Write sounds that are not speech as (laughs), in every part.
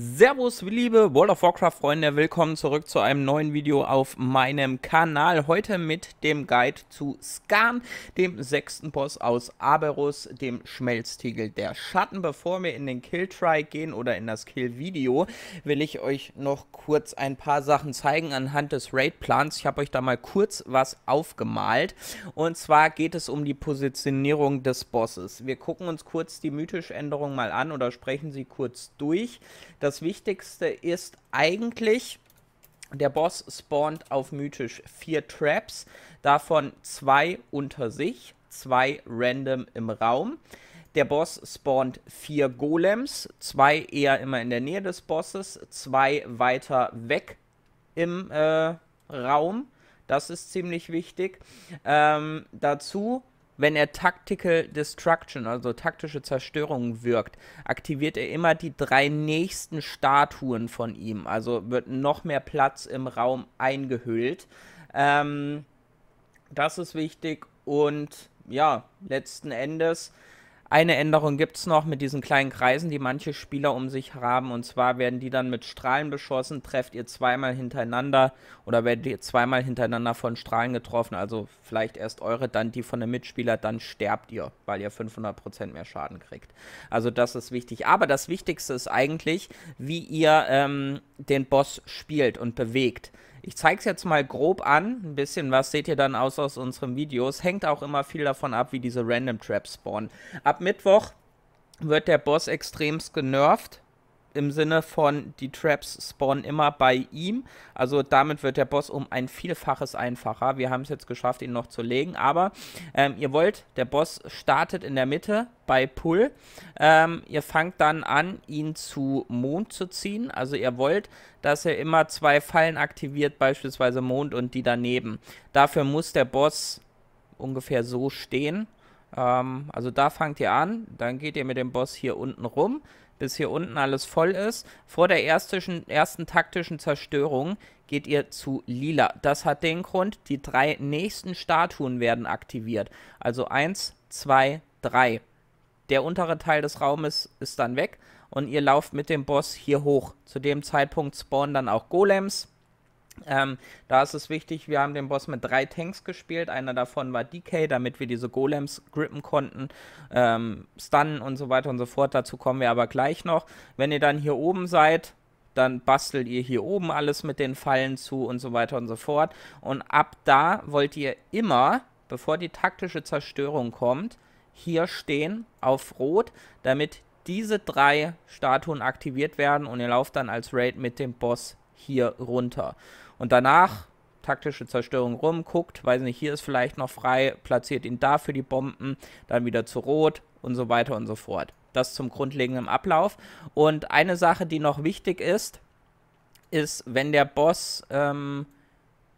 Servus, liebe World of Warcraft-Freunde, willkommen zurück zu einem neuen Video auf meinem Kanal. Heute mit dem Guide zu Skarn, dem sechsten Boss aus Aberus, dem Schmelztiegel der Schatten. Bevor wir in den Kill-Try gehen oder in das Kill-Video, will ich euch noch kurz ein paar Sachen zeigen anhand des Raid-Plans. Ich habe euch da mal kurz was aufgemalt. Und zwar geht es um die Positionierung des Bosses. Wir gucken uns kurz die mythisch Änderung mal an oder sprechen sie kurz durch. Das das Wichtigste ist eigentlich, der Boss spawnt auf mythisch vier Traps, davon zwei unter sich, zwei random im Raum. Der Boss spawnt vier Golems, zwei eher immer in der Nähe des Bosses, zwei weiter weg im äh, Raum. Das ist ziemlich wichtig. Ähm, dazu wenn er Tactical Destruction, also taktische Zerstörung wirkt, aktiviert er immer die drei nächsten Statuen von ihm. Also wird noch mehr Platz im Raum eingehüllt. Ähm, das ist wichtig und ja, letzten Endes eine Änderung gibt es noch mit diesen kleinen Kreisen, die manche Spieler um sich haben. Und zwar werden die dann mit Strahlen beschossen. Trefft ihr zweimal hintereinander oder werdet ihr zweimal hintereinander von Strahlen getroffen. Also vielleicht erst eure, dann die von dem Mitspieler. Dann sterbt ihr, weil ihr 500% mehr Schaden kriegt. Also das ist wichtig. Aber das Wichtigste ist eigentlich, wie ihr ähm, den Boss spielt und bewegt. Ich zeige es jetzt mal grob an. Ein bisschen was seht ihr dann aus aus unseren Videos. Hängt auch immer viel davon ab, wie diese Random Traps spawnen. Ab Mittwoch wird der Boss extremst genervt im Sinne von, die Traps spawnen immer bei ihm. Also damit wird der Boss um ein Vielfaches einfacher. Wir haben es jetzt geschafft, ihn noch zu legen. Aber ähm, ihr wollt, der Boss startet in der Mitte bei Pull. Ähm, ihr fangt dann an, ihn zu Mond zu ziehen. Also ihr wollt, dass er immer zwei Fallen aktiviert, beispielsweise Mond und die daneben. Dafür muss der Boss ungefähr so stehen. Ähm, also da fangt ihr an, dann geht ihr mit dem Boss hier unten rum, bis hier unten alles voll ist. Vor der ersten, ersten taktischen Zerstörung geht ihr zu lila. Das hat den Grund, die drei nächsten Statuen werden aktiviert. Also 1, 2, 3. Der untere Teil des Raumes ist dann weg und ihr lauft mit dem Boss hier hoch. Zu dem Zeitpunkt spawnen dann auch Golems. Ähm, da ist es wichtig, wir haben den Boss mit drei Tanks gespielt. Einer davon war Decay, damit wir diese Golems grippen konnten, ähm, stunnen und so weiter und so fort. Dazu kommen wir aber gleich noch. Wenn ihr dann hier oben seid, dann bastelt ihr hier oben alles mit den Fallen zu und so weiter und so fort. Und ab da wollt ihr immer, bevor die taktische Zerstörung kommt, hier stehen auf Rot, damit diese drei Statuen aktiviert werden und ihr lauft dann als Raid mit dem Boss hier runter. Und danach taktische Zerstörung rum, guckt, weiß nicht, hier ist vielleicht noch frei, platziert ihn da für die Bomben, dann wieder zu rot und so weiter und so fort. Das zum grundlegenden Ablauf. Und eine Sache, die noch wichtig ist, ist, wenn der Boss ähm,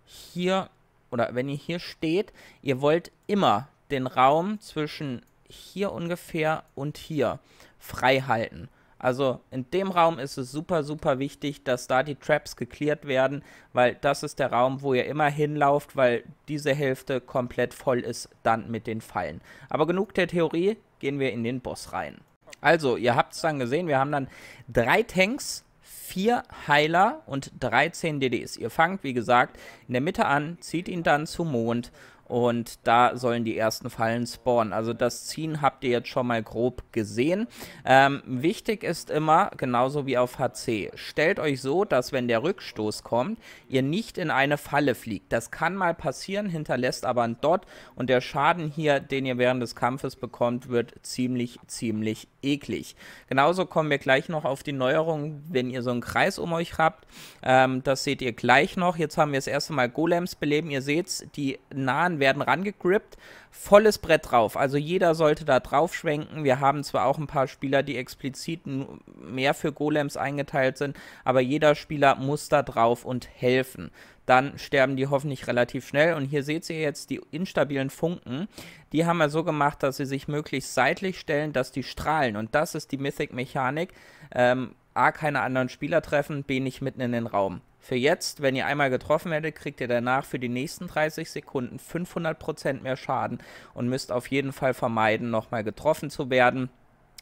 hier oder wenn ihr hier steht, ihr wollt immer den Raum zwischen hier ungefähr und hier frei halten. Also in dem Raum ist es super, super wichtig, dass da die Traps geklärt werden, weil das ist der Raum, wo ihr immer hinlauft, weil diese Hälfte komplett voll ist dann mit den Fallen. Aber genug der Theorie, gehen wir in den Boss rein. Also, ihr habt es dann gesehen, wir haben dann drei Tanks, vier Heiler und 13 DDs. Ihr fangt, wie gesagt, in der Mitte an, zieht ihn dann zum Mond und da sollen die ersten Fallen spawnen. Also das Ziehen habt ihr jetzt schon mal grob gesehen. Ähm, wichtig ist immer, genauso wie auf HC, stellt euch so, dass wenn der Rückstoß kommt, ihr nicht in eine Falle fliegt. Das kann mal passieren, hinterlässt aber ein Dot und der Schaden hier, den ihr während des Kampfes bekommt, wird ziemlich, ziemlich eklig. Genauso kommen wir gleich noch auf die Neuerungen, wenn ihr so einen Kreis um euch habt. Ähm, das seht ihr gleich noch. Jetzt haben wir das erste Mal Golems beleben. Ihr seht, die nahen werden rangegrippt. Volles Brett drauf. Also jeder sollte da drauf schwenken. Wir haben zwar auch ein paar Spieler, die explizit mehr für Golems eingeteilt sind, aber jeder Spieler muss da drauf und helfen dann sterben die hoffentlich relativ schnell. Und hier seht ihr jetzt die instabilen Funken. Die haben wir so gemacht, dass sie sich möglichst seitlich stellen, dass die strahlen. Und das ist die Mythic-Mechanik. Ähm, A, keine anderen Spieler treffen, B, nicht mitten in den Raum. Für jetzt, wenn ihr einmal getroffen werdet, kriegt ihr danach für die nächsten 30 Sekunden 500% mehr Schaden und müsst auf jeden Fall vermeiden, nochmal getroffen zu werden.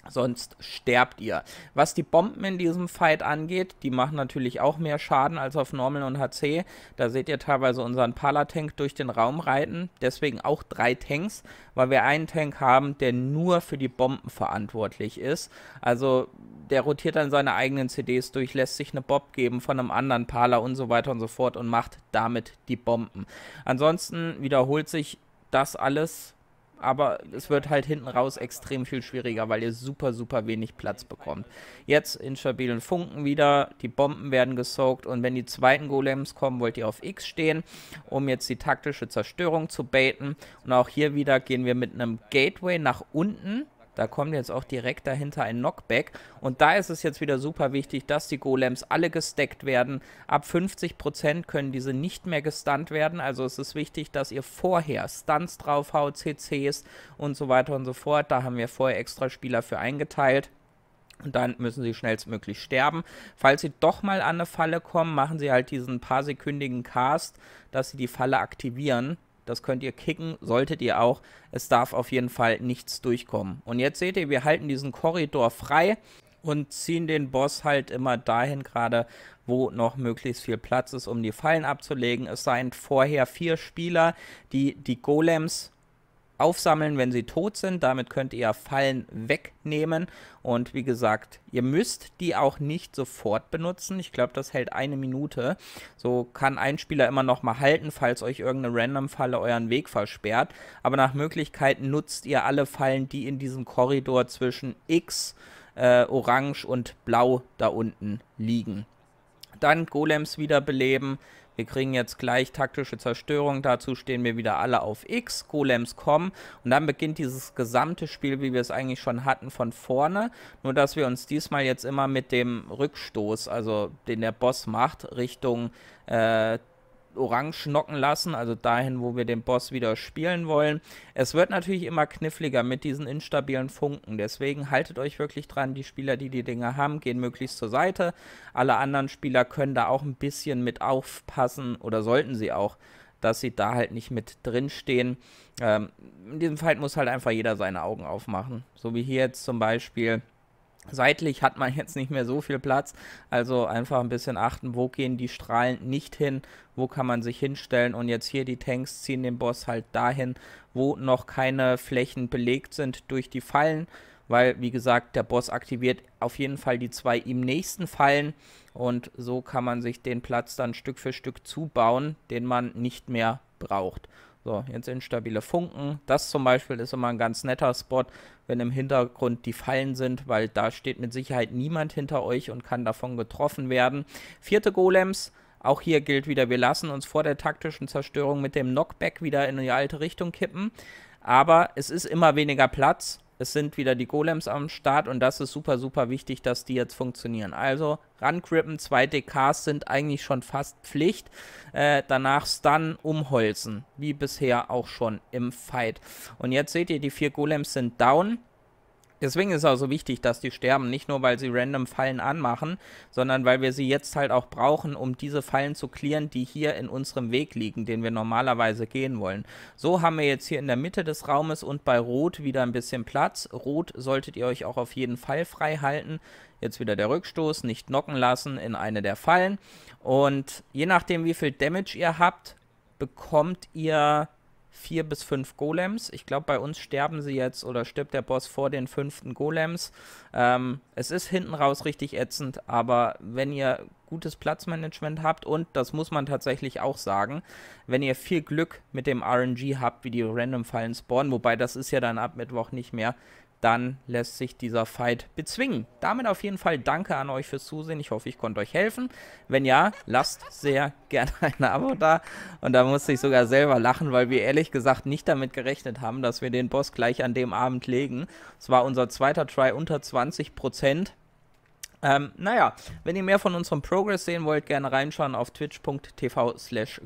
Sonst sterbt ihr. Was die Bomben in diesem Fight angeht, die machen natürlich auch mehr Schaden als auf Normal und HC. Da seht ihr teilweise unseren Palatank durch den Raum reiten. Deswegen auch drei Tanks, weil wir einen Tank haben, der nur für die Bomben verantwortlich ist. Also der rotiert dann seine eigenen CDs durch, lässt sich eine Bob geben von einem anderen Pala und so weiter und so fort und macht damit die Bomben. Ansonsten wiederholt sich das alles aber es wird halt hinten raus extrem viel schwieriger, weil ihr super, super wenig Platz bekommt. Jetzt in stabilen Funken wieder, die Bomben werden gesoakt und wenn die zweiten Golems kommen, wollt ihr auf X stehen, um jetzt die taktische Zerstörung zu baiten. Und auch hier wieder gehen wir mit einem Gateway nach unten da kommt jetzt auch direkt dahinter ein Knockback. Und da ist es jetzt wieder super wichtig, dass die Golems alle gesteckt werden. Ab 50% können diese nicht mehr gestunt werden. Also es ist wichtig, dass ihr vorher Stunts draufhaut, CCs und so weiter und so fort. Da haben wir vorher extra Spieler für eingeteilt. Und dann müssen sie schnellstmöglich sterben. Falls sie doch mal an eine Falle kommen, machen sie halt diesen paar sekündigen Cast, dass sie die Falle aktivieren. Das könnt ihr kicken, solltet ihr auch. Es darf auf jeden Fall nichts durchkommen. Und jetzt seht ihr, wir halten diesen Korridor frei und ziehen den Boss halt immer dahin gerade, wo noch möglichst viel Platz ist, um die Fallen abzulegen. Es seien vorher vier Spieler, die die Golems aufsammeln, wenn sie tot sind. Damit könnt ihr Fallen wegnehmen. Und wie gesagt, ihr müsst die auch nicht sofort benutzen. Ich glaube, das hält eine Minute. So kann ein Spieler immer noch mal halten, falls euch irgendeine Random-Falle euren Weg versperrt. Aber nach Möglichkeit nutzt ihr alle Fallen, die in diesem Korridor zwischen X, äh, Orange und Blau da unten liegen dann Golems wiederbeleben. Wir kriegen jetzt gleich taktische Zerstörung, dazu stehen wir wieder alle auf X, Golems kommen und dann beginnt dieses gesamte Spiel, wie wir es eigentlich schon hatten, von vorne. Nur, dass wir uns diesmal jetzt immer mit dem Rückstoß, also den der Boss macht, Richtung äh, orange nocken lassen, also dahin, wo wir den Boss wieder spielen wollen. Es wird natürlich immer kniffliger mit diesen instabilen Funken, deswegen haltet euch wirklich dran, die Spieler, die die Dinge haben, gehen möglichst zur Seite. Alle anderen Spieler können da auch ein bisschen mit aufpassen oder sollten sie auch, dass sie da halt nicht mit drin stehen. Ähm, in diesem Fall muss halt einfach jeder seine Augen aufmachen, so wie hier jetzt zum Beispiel. Seitlich hat man (laughs) jetzt nicht mehr so viel Platz, also einfach ein bisschen achten, wo gehen die Strahlen nicht hin, wo kann man sich hinstellen und jetzt hier die Tanks ziehen den Boss halt dahin, wo noch keine Flächen belegt sind durch die Fallen, weil wie gesagt, der Boss aktiviert auf jeden Fall die zwei ihm nächsten Fallen und so kann man sich den Platz dann Stück für Stück zubauen, den man nicht mehr braucht. So, jetzt instabile Funken. Das zum Beispiel ist immer ein ganz netter Spot, wenn im Hintergrund die Fallen sind, weil da steht mit Sicherheit niemand hinter euch und kann davon getroffen werden. Vierte Golems. Auch hier gilt wieder, wir lassen uns vor der taktischen Zerstörung mit dem Knockback wieder in die alte Richtung kippen. Aber es ist immer weniger Platz es sind wieder die Golems am Start und das ist super, super wichtig, dass die jetzt funktionieren. Also rankrippen, 2 DKs sind eigentlich schon fast Pflicht. Äh, danach Stun, umholzen, wie bisher auch schon im Fight. Und jetzt seht ihr, die vier Golems sind down. Deswegen ist es auch so wichtig, dass die sterben. Nicht nur, weil sie random Fallen anmachen, sondern weil wir sie jetzt halt auch brauchen, um diese Fallen zu clearen, die hier in unserem Weg liegen, den wir normalerweise gehen wollen. So haben wir jetzt hier in der Mitte des Raumes und bei Rot wieder ein bisschen Platz. Rot solltet ihr euch auch auf jeden Fall frei halten. Jetzt wieder der Rückstoß, nicht knocken lassen in eine der Fallen. Und je nachdem, wie viel Damage ihr habt, bekommt ihr vier bis fünf Golems. Ich glaube, bei uns sterben sie jetzt oder stirbt der Boss vor den fünften Golems. Ähm, es ist hinten raus richtig ätzend, aber wenn ihr gutes Platzmanagement habt und das muss man tatsächlich auch sagen, wenn ihr viel Glück mit dem RNG habt, wie die Random Fallen spawnen, wobei das ist ja dann ab Mittwoch nicht mehr, dann lässt sich dieser Fight bezwingen. Damit auf jeden Fall danke an euch fürs Zusehen. Ich hoffe, ich konnte euch helfen. Wenn ja, lasst sehr (laughs) gerne ein Abo da. Und da musste ich sogar selber lachen, weil wir ehrlich gesagt nicht damit gerechnet haben, dass wir den Boss gleich an dem Abend legen. Es war unser zweiter Try unter 20%. Ähm, naja, wenn ihr mehr von unserem Progress sehen wollt, gerne reinschauen auf twitch.tv slash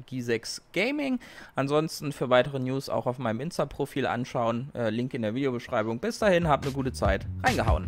gaming Ansonsten für weitere News auch auf meinem Insta-Profil anschauen. Äh, Link in der Videobeschreibung. Bis dahin, habt eine gute Zeit. Reingehauen.